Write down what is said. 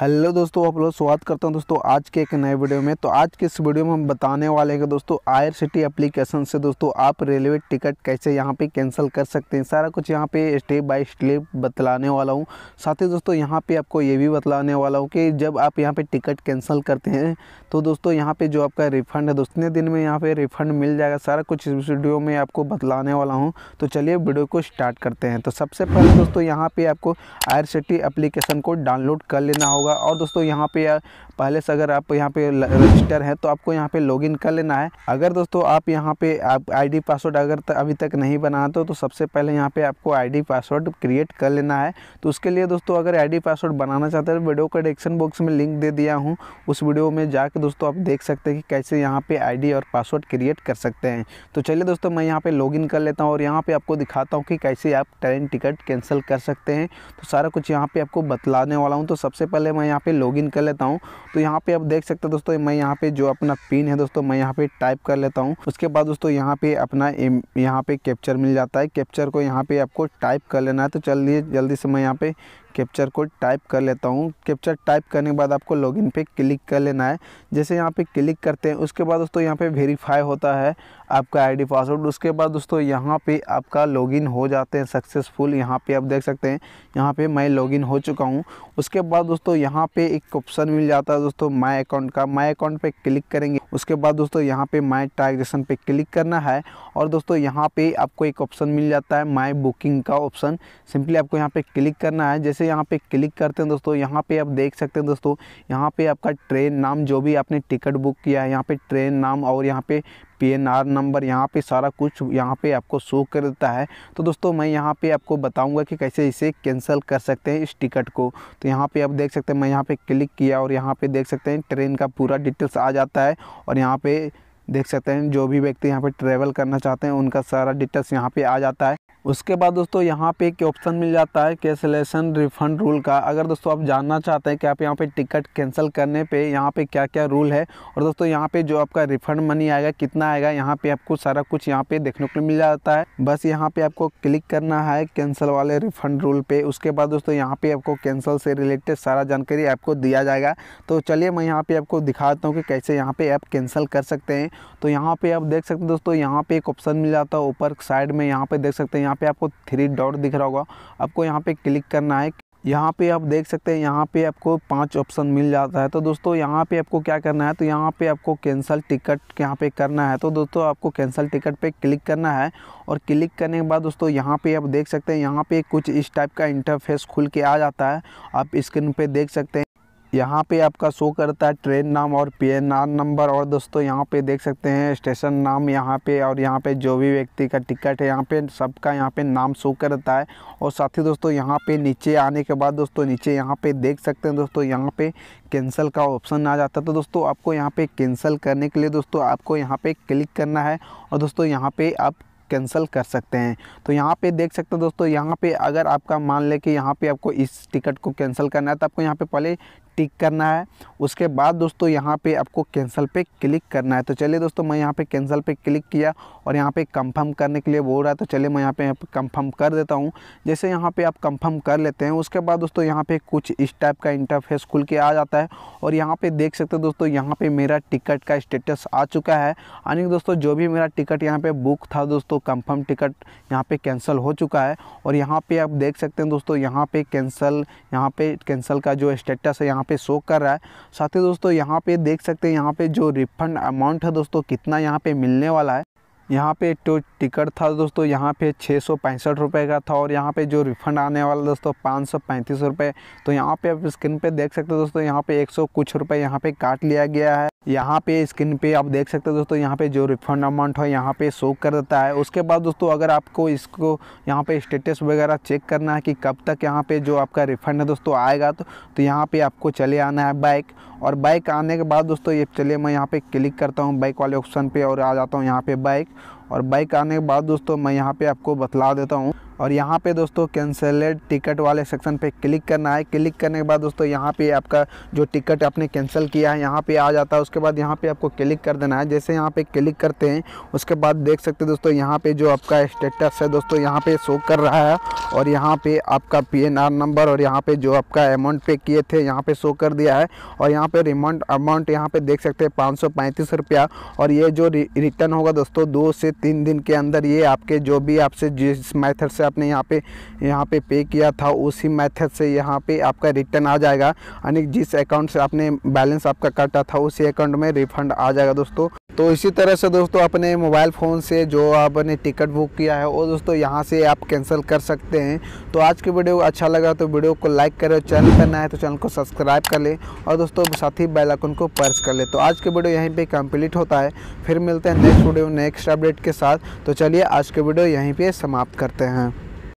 hello दोस्तों आप लोग स्वागत करता हूं दोस्तों आज के एक नए वीडियो में तो आज के इस वीडियो में हम बताने वाले हैं कि दोस्तों आयर सिटी एप्लीकेशन से दोस्तों आप रेलवे टिकट कैसे यहां पे कैंसिल कर सकते हैं सारा कुछ यहां पे स्टेप बाय स्टेप बतलाने वाला हूं साथ ही दोस्तों यहां पे आपको ये भी बतलाने वाला हूँ कि जब आप यहाँ पर टिकट कैंसिल करते हैं तो दोस्तों यहाँ पर जो आपका रिफंड है दोस्तों दिन में यहाँ पर रिफंड मिल जाएगा सारा कुछ इस वीडियो में आपको बतलाने वाला हूँ तो चलिए वीडियो को स्टार्ट करते हैं तो सबसे पहले दोस्तों यहाँ पर आपको आयर सिटी एप्लीकेशन को डाउनलोड कर लेना होगा होगा और दोस्तों यहाँ पे पहले से अगर आप यहाँ पे रजिस्टर हैं तो आपको यहाँ पे लॉगिन कर लेना है अगर दोस्तों आप यहाँ पे आप आईडी पासवर्ड अगर त, अभी तक नहीं बनाते हो तो सबसे पहले यहाँ पे आपको आईडी पासवर्ड क्रिएट कर लेना है तो उसके लिए दोस्तों अगर आईडी पासवर्ड बनाना चाहते हैं वीडियो का डिस्क्रिप्शन बॉक्स में लिंक दे दिया हूँ उस वीडियो में जाकर दोस्तों आप देख सकते हैं कि कैसे यहाँ पर आई और पासवर्ड क्रिएट कर सकते हैं तो चलिए दोस्तों मैं यहाँ पर लॉग कर लेता हूँ और यहाँ पर आपको दिखाता हूँ कि कैसे आप ट्रेन टिकट कैंसिल कर सकते हैं तो सारा कुछ यहाँ पर आपको बतलाने वाला हूँ तो सबसे पहले मैं यहाँ पर लॉग कर लेता हूँ तो यहाँ पे आप देख सकते हैं दोस्तों मैं यहाँ पे जो अपना पिन है दोस्तों मैं यहाँ पे टाइप कर लेता हूँ उसके बाद दोस्तों यहाँ पे अपना यहाँ पे कैप्चर मिल जाता है कैप्चर को यहाँ पे आपको टाइप कर लेना है तो चलिए जल्दी से मैं यहाँ पे कैप्चर को टाइप कर लेता हूँ कैप्चर टाइप करने के बाद आपको लॉगिन पे क्लिक कर लेना है जैसे यहाँ पे क्लिक करते हैं उसके बाद दोस्तों यहाँ पे वेरीफाई होता है आपका आईडी पासवर्ड उसके बाद दोस्तों यहाँ पे आपका लॉगिन हो जाते हैं सक्सेसफुल यहाँ पे आप देख सकते हैं यहाँ पे मैं लॉगिन हो चुका हूँ उसके बाद दोस्तों यहाँ पे एक ऑप्शन मिल जाता है दोस्तों माई अकाउंट का माई अकाउंट पे क्लिक करेंगे उसके बाद दोस्तों यहाँ पे माई ट्रांजेक्शन पे क्लिक करना है और दोस्तों यहाँ पे आपको एक ऑप्शन मिल जाता है माई बुकिंग का ऑप्शन सिंपली आपको यहाँ पे क्लिक करना है जैसे यहाँ पे क्लिक करते हैं दोस्तों यहाँ पे आप देख सकते हैं दोस्तों यहाँ पे आपका ट्रेन नाम जो भी आपने टिकट बुक किया है यहाँ पे ट्रेन नाम और यहाँ पे पीएनआर नंबर यहाँ पे सारा कुछ यहाँ पे आपको शो कर देता है तो दोस्तों मैं यहाँ पे आपको बताऊंगा कि कैसे इसे कैंसिल कर सकते हैं इस टिकट को तो यहाँ पे आप देख सकते हैं मैं यहाँ पे क्लिक किया और यहाँ पे देख सकते हैं ट्रेन का पूरा डिटेल्स आ जाता है और यहाँ पे देख सकते हैं जो भी व्यक्ति यहाँ पर ट्रेवल करना चाहते हैं उनका सारा डिटेल्स यहाँ पे आ जाता है उसके बाद दोस्तों यहाँ पे एक ऑप्शन मिल जाता है कैंसलेशन रिफंड रूल का अगर दोस्तों आप जानना चाहते हैं कि आप यहाँ पे टिकट कैंसिल करने पे यहाँ पे क्या क्या रूल है और दोस्तों यहाँ पे जो आपका रिफंड मनी आएगा कितना आएगा यहाँ पे आपको सारा कुछ यहाँ पे देखने को मिल जाता है बस यहाँ पे आपको क्लिक करना है कैंसिल वाले रिफंड रूल पे उसके बाद दोस्तों यहाँ पे आपको कैंसिल से रिलेटेड सारा जानकारी आपको दिया जाएगा तो चलिए मैं यहाँ पे आपको दिखाता हूँ कि कैसे यहाँ पे आप कैंसिल कर सकते हैं तो यहाँ पे आप देख सकते हैं दोस्तों यहाँ पे एक ऑप्शन मिल जाता है ऊपर साइड में यहाँ पे देख सकते हैं यहाँ पे आपको थ्री डॉट दिख रहा होगा आपको यहाँ पे क्लिक करना है यहाँ पे आप देख सकते हैं यहाँ पे आपको पांच ऑप्शन मिल जाता है तो दोस्तों यहाँ पे आपको क्या करना है तो यहाँ पे आपको कैंसिल टिकट यहाँ पे करना है तो दोस्तों आपको कैंसिल टिकट पे क्लिक करना है और क्लिक करने के बाद दोस्तों यहाँ पे आप देख सकते हैं यहाँ पे कुछ इस टाइप का इंटरफेस खुल के आ जाता है आप स्क्रीन पे देख सकते हैं यहाँ पे आपका शो करता है ट्रेन नाम और आर नंबर और दोस्तों यहाँ पे देख सकते हैं स्टेशन नाम यहाँ पे और यहाँ पे जो भी व्यक्ति का टिकट है यहाँ पे सबका यहाँ पे नाम शो करता है और साथ ही दोस्तों यहाँ पे नीचे आने के बाद दोस्तों नीचे यहाँ पे देख सकते हैं दोस्तों यहाँ पे कैंसिल का ऑप्शन आ जाता है तो दोस्तों आपको यहाँ पर कैंसिल करने के लिए दोस्तों आपको यहाँ पर क्लिक करना है और दोस्तों यहाँ पर आप कैंसिल कर सकते हैं तो यहाँ पे देख सकते हैं दोस्तों यहाँ पे अगर आपका मान ले कि यहाँ पे आपको इस टिकट को कैंसिल करना है तो आपको यहाँ पे पहले टिक करना है उसके बाद दोस्तों यहाँ पे आपको कैंसिल पे क्लिक करना है तो चलिए दोस्तों मैं यहाँ पे कैंसिल पे क्लिक किया और यहाँ पे कंफर्म करने के लिए बोल रहा है तो चलिए मैं यहाँ पे कंफर्म कर देता हूँ जैसे यहाँ पे आप कंफर्म कर लेते हैं उसके बाद दोस्तों यहाँ पे कुछ इस टाइप का इंटरफेस खुल के आ जाता है और यहाँ पर देख सकते हो दोस्तों यहाँ पर मेरा टिकट का स्टेटस आ चुका है यानी दोस्तों जो भी मेरा टिकट यहाँ पर बुक था दोस्तों कंफर्म टिकट यहाँ पर कैंसिल हो चुका है और यहाँ पर आप देख सकते हैं दोस्तों यहाँ पर कैंसिल यहाँ पर कैंसिल का जो स्टेटस है यहाँ पे शो कर रहा है साथ ही दोस्तों यहाँ पे देख सकते हैं यहाँ पे जो रिफंड अमाउंट है दोस्तों कितना यहाँ पे मिलने वाला है यहाँ पे जो टिकट था दोस्तों यहाँ पे छः सौ पैंसठ रुपये का था और यहाँ पे जो रिफ़ंड आने वाला दोस्तों पाँच सौ पैंतीस रुपये तो यहाँ पे आप स्क्रीन पे देख सकते हो दोस्तों यहाँ पे एक सौ कुछ रुपए यहाँ पे काट लिया गया है यहाँ पे स्क्रीन पे आप देख सकते हो दोस्तों यहाँ पे जो रिफंड अमाउंट है यहाँ पे शो कर देता है उसके बाद दोस्तों अगर आपको इसको यहाँ पे स्टेटस वगैरह चेक करना है कि कब तक यहाँ पे जो आपका रिफंड है दोस्तों आएगा तो तो यहाँ पे आपको चले आना है बाइक और बाइक आने के बाद दोस्तों ये चलिए मैं यहाँ पे क्लिक करता हूँ बाइक वाले ऑप्शन पर और आ जाता हूँ यहाँ पर बाइक और बाइक आने के बाद दोस्तों मैं यहाँ पे आपको बतला देता हूँ और यहाँ पे दोस्तों कैंसलेड टिकट वाले सेक्शन पे क्लिक करना है क्लिक करने के बाद दोस्तों यहाँ पे आपका जो टिकट आपने कैंसिल किया है यहाँ पे आ जाता है उसके बाद यहाँ पे आपको क्लिक कर देना है जैसे यहाँ पे क्लिक करते हैं उसके बाद देख सकते हैं दोस्तों यहाँ पे जो आपका स्टेटस है दोस्तों यहाँ पे शो कर रहा है और यहाँ पे आपका पी नंबर और यहाँ पे जो आपका अमाउंट पे किए थे यहाँ पे शो कर दिया है और यहाँ पे रिमाउंट अमाउंट यहाँ पे देख सकते हैं पाँच रुपया और ये जो रिटर्न होगा दोस्तों दो से तीन दिन के अंदर ये आपके जो भी आपसे जिस मैथड से आपने यहाँ पे यहाँ पे पे किया था उसी मेथड से यहाँ पे आपका रिटर्न आ जाएगा यानी जिस अकाउंट से आपने बैलेंस आपका काटा था उसी अकाउंट में रिफंड आ जाएगा दोस्तों तो इसी तरह से दोस्तों अपने मोबाइल फ़ोन से जो आपने टिकट बुक किया है वो दोस्तों यहाँ से आप कैंसिल कर सकते हैं तो आज की वीडियो अच्छा लगा तो वीडियो को लाइक करें चैनल पर है तो चैनल को सब्सक्राइब कर लें और दोस्तों साथ ही बेलाइकन को प्रेस कर लें तो आज की वीडियो यहीं पर कम्प्लीट होता है फिर मिलते हैं नेक्स्ट वीडियो नेक्स्ट अपडेट के साथ तो चलिए आज की वीडियो यहीं पर समाप्त करते हैं